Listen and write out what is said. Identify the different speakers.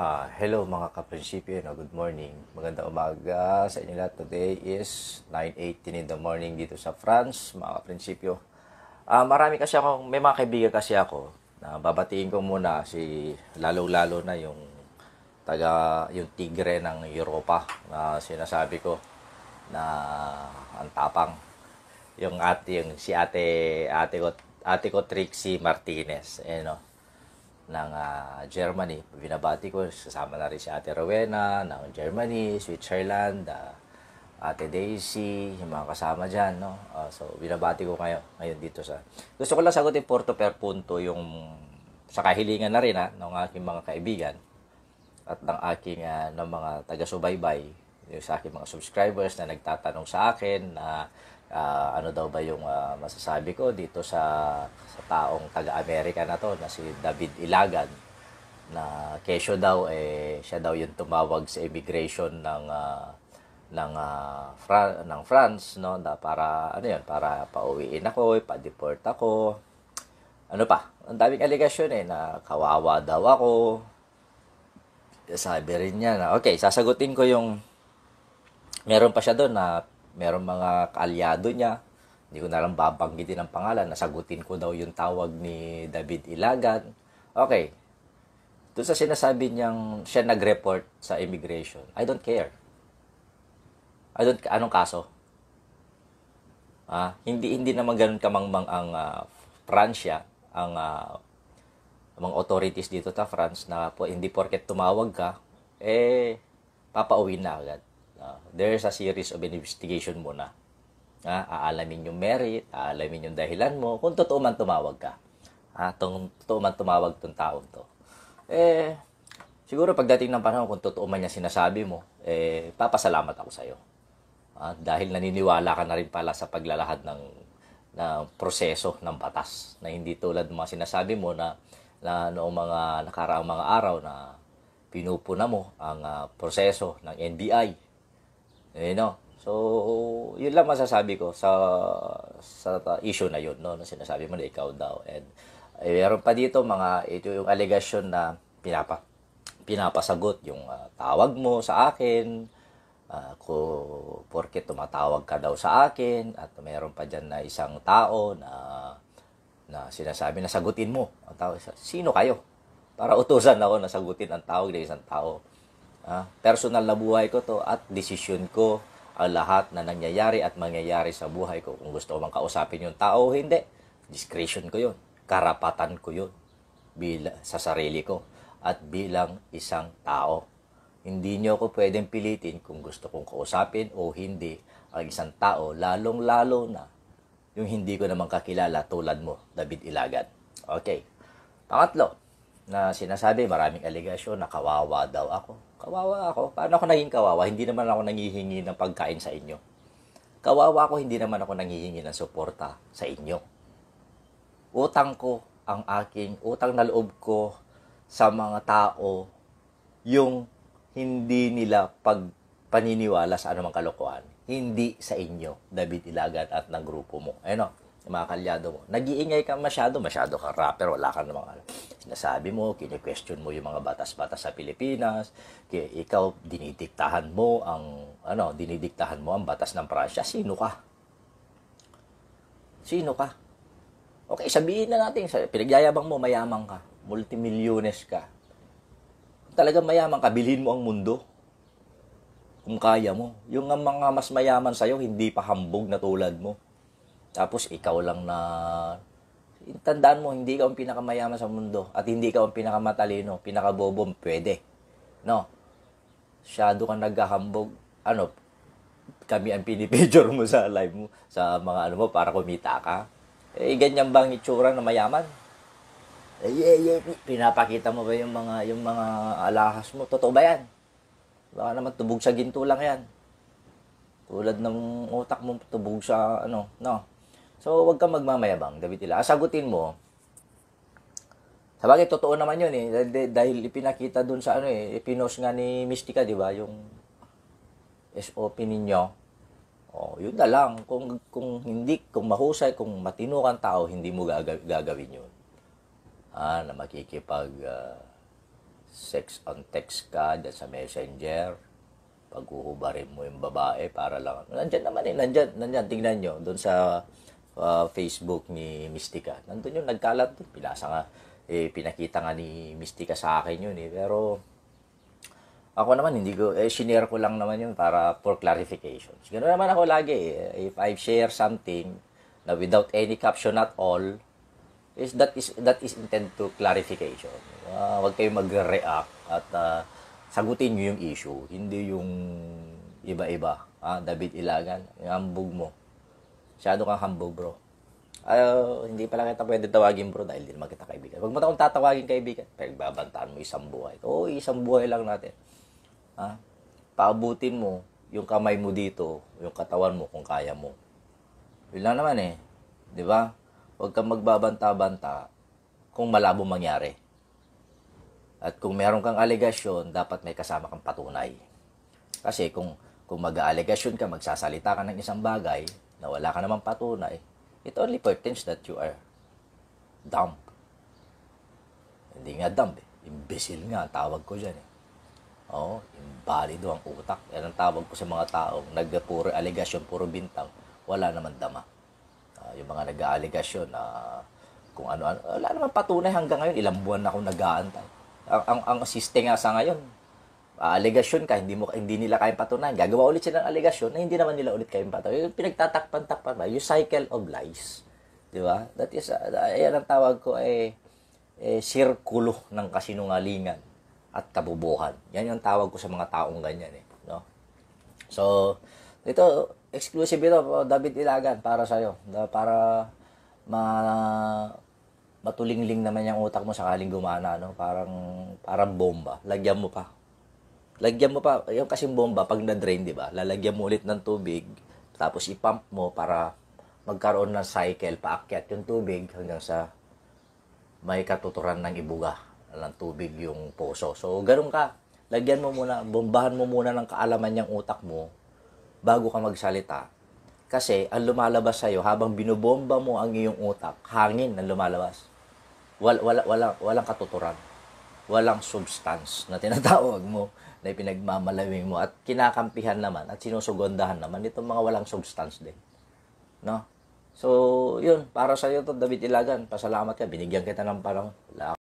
Speaker 1: Uh, hello mga kaprinsipyo, no? good morning. Magandang umaga sa inyo lahat. Today is 9.18 in the morning dito sa France, mga kaprinsipyo. Uh, marami kasi ako, may mga kaibigan kasi ako na babatiin ko muna si lalo-lalo na yung taga yung tigre ng Europa na sinasabi ko na ang tapang yung ate yung si ate ate ko ate ko Trixie Martinez eh no ng uh, Germany. Binabati ko, kasama na rin si Ate Rowena ng Germany, Switzerland, uh, Ate Daisy, yung mga kasama dyan. No? Uh, so, binabati ko kayo ngayon dito sa... Gusto ko lang sagutin Porto per punto yung sa kahilingan na rin ha, ng aking mga kaibigan at ng aking uh, ng mga taga-subaybay yung sa aking mga subscribers na nagtatanong sa akin na uh, uh, ano daw ba yung uh, masasabi ko dito sa sa taong taga-Amerika na to na si David Ilagan na kesyo daw eh siya daw yung tumawag sa immigration ng uh, ng uh, Fra- ng France no na para ano yan para pauwiin ako, pa-deport ako. Ano pa? Ang daming allegation eh na kawawa daw ako. Sabi rin niya na okay, sasagutin ko yung meron pa siya doon na merong mga kaalyado niya, hindi ko na lang babanggitin ang pangalan, nasagutin ko daw yung tawag ni David Ilagan. Okay, doon sa sinasabi niyang siya nag-report sa immigration, I don't care. I don't, anong kaso? Ah, hindi hindi naman ganoon kamangmang ang uh, ah, Pransya, ang uh, mga authorities dito sa France na po, hindi porket tumawag ka, eh, papauwi na agad. Uh, there's a series of investigation muna. Ha? Aalamin yung merit, aalamin yung dahilan mo, kung totoo man tumawag ka. Ha? Tung, totoo man tumawag tong taon to. Eh, siguro pagdating ng panahon, kung totoo man niya sinasabi mo, eh, papasalamat ako sa'yo. Ha? Dahil naniniwala ka na rin pala sa paglalahad ng ng proseso ng batas na hindi tulad ng mga sinasabi mo na, na noong mga nakaraang mga araw na pinupuna mo ang uh, proseso ng NBI eh no. So, yun lang masasabi ko sa sa issue na yun, no, na sinasabi mo na ikaw daw. And eh, meron pa dito mga ito yung allegation na pinapa pinapasagot yung uh, tawag mo sa akin uh, ko porke tumatawag ka daw sa akin at meron pa diyan na isang tao na na sinasabi na sagutin mo. Ang tao, sino kayo? Para utusan ako na sagutin ang tawag ng isang tao. Ah, personal na buhay ko to at desisyon ko ang ah, lahat na nangyayari at mangyayari sa buhay ko. Kung gusto ko mang kausapin yung tao o hindi, discretion ko yun. Karapatan ko yun bila, sa sarili ko at bilang isang tao. Hindi niyo ako pwedeng pilitin kung gusto kong kausapin o hindi ang isang tao, lalong-lalo na yung hindi ko naman kakilala tulad mo, David Ilagan. Okay. Pangatlo, na sinasabi, maraming aligasyon, na kawawa daw ako. Kawawa ako? Paano ako naging kawawa? Hindi naman ako nangihingi ng pagkain sa inyo. Kawawa ako, hindi naman ako nangihingi ng suporta sa inyo. Utang ko, ang aking utang na loob ko sa mga tao, yung hindi nila pag paniniwala sa anumang kalokohan, hindi sa inyo, David Ilagan at ng grupo mo. Ano? yung mga kalyado mo. Nagiingay ka masyado, masyado ka rapper, wala ka namang ano. Sinasabi mo, kine-question mo yung mga batas-batas sa Pilipinas, kaya ikaw dinidiktahan mo ang ano, dinidiktahan mo ang batas ng Pransya. Sino ka? Sino ka? Okay, sabihin na natin, pinagyayabang mo, mayaman ka, multimilyones ka. Kung talagang mayaman ka, bilhin mo ang mundo kung kaya mo. Yung mga mas mayaman sa'yo, hindi pa hambog na tulad mo tapos ikaw lang na tandaan mo, hindi ka ang pinakamayaman sa mundo at hindi ka ang pinakamatalino, pinakabobo, pwede. No? Shadow ka naghahambog. Ano? Kami ang pinipicture mo sa live mo, sa mga ano mo, para kumita ka. Eh, ganyan bang itsura na mayaman? Eh, yeah, yeah. Pinapakita mo ba yung mga, yung mga alahas mo? Totoo ba yan? Baka naman tubog sa ginto lang yan. Tulad ng utak mo, tubog sa, ano, no? So, huwag kang magmamayabang, David Ila. Sagutin mo, Sabagay, totoo naman yun eh. Dahil ipinakita dun sa ano eh, ipinos nga ni Mystica, di ba? Yung SOP ninyo. Oh, yun na lang. Kung, kung hindi, kung mahusay, kung matino kang tao, hindi mo gagawin, gagawin yun. Ah, na makikipag uh, sex on text ka dyan sa messenger. Paghuhubarin mo yung babae para lang. Nandyan naman eh, nandyan, nandyan. Tingnan nyo, doon sa uh, Facebook ni Mystica. Nandun yun, nagkalat doon. Pinasa nga, eh, pinakita nga ni Mystica sa akin yun eh. Pero, ako naman, hindi ko, eh, sinare ko lang naman yun para for clarification. Ganun naman ako lagi eh. If I share something na without any caption at all, is that is that is intent to clarification. Uh, ah, wag kayong mag react at uh, sagutin niyo yung issue, hindi yung iba-iba. Ah, David Ilagan, ang ambog mo. Masyado kang humble, bro. Ayo, hindi pala kita pwede tawagin bro dahil hindi naman kita kaibigan. Huwag mo na tatawagin kaibigan. Pagbabantaan mo isang buhay. Oo, oh, isang buhay lang natin. Ha? Paabutin mo yung kamay mo dito, yung katawan mo kung kaya mo. Yun lang naman eh. Di ba? Huwag kang magbabanta-banta kung malabo mangyari. At kung meron kang alegasyon, dapat may kasama kang patunay. Kasi kung kung mag-aalegasyon ka, magsasalita ka ng isang bagay, na wala ka namang patunay, it only pertains that you are dumb. Hindi nga dumb eh. Imbecile nga ang tawag ko dyan eh. Oo, invalido ang utak. Yan ang tawag ko sa mga taong nagpuro alegasyon, puro bintang, wala naman dama. Uh, yung mga nag aalegasyon na uh, kung ano-ano, wala naman patunay hanggang ngayon, ilang buwan na akong nag-aantay. Ang, ang, ang nga sa ngayon, uh, alegasyon ka, hindi, mo, hindi nila kayang patunayan, gagawa ulit sila ng alegasyon na hindi naman nila ulit kayang patunayan. Yung pinagtatakpan-takpan ba? Yung cycle of lies. Di ba? That is, uh, uh ayan ang tawag ko ay eh, eh, sirkulo ng kasinungalingan at kabubuhan. Yan yung tawag ko sa mga taong ganyan eh. No? So, ito, exclusive ito, oh, David Ilagan, para sa'yo. Para ma matulingling naman yung utak mo sakaling gumana, no? Parang, parang bomba. Lagyan mo pa Lagyan mo pa, yung kasing bomba, pag na-drain, di ba? Lalagyan mo ulit ng tubig, tapos ipump mo para magkaroon ng cycle, paakyat yung tubig hanggang sa may katuturan ng ibuga ng tubig yung poso. So, ganun ka. Lagyan mo muna, bombahan mo muna ng kaalaman yung utak mo bago ka magsalita. Kasi, ang lumalabas sa'yo, habang binobomba mo ang iyong utak, hangin ang lumalabas. Wal, wala, wala, walang katuturan walang substance na tinatawag mo na ipinagmamalawin mo at kinakampihan naman at sinusugondahan naman itong mga walang substance din. No? So, yun, para sa iyo to David Ilagan. Pasalamat ka, binigyan kita ng parang